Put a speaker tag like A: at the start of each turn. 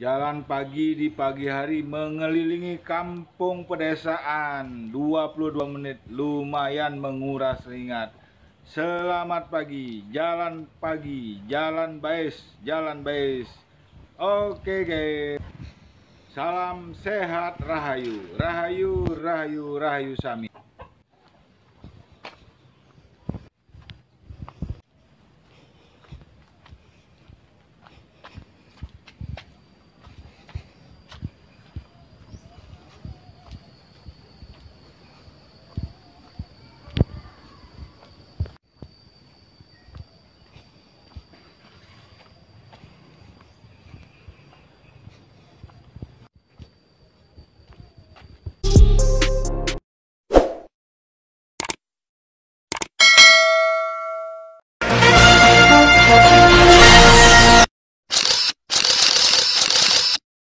A: Jalan pagi di pagi hari mengelilingi kampung pedesaan 22 menit lumayan menguras ringat. Selamat pagi, jalan pagi, jalan baes, jalan baes. Oke guys. Salam sehat Rahayu, Rahayu, Rahayu, Rahayu Sami.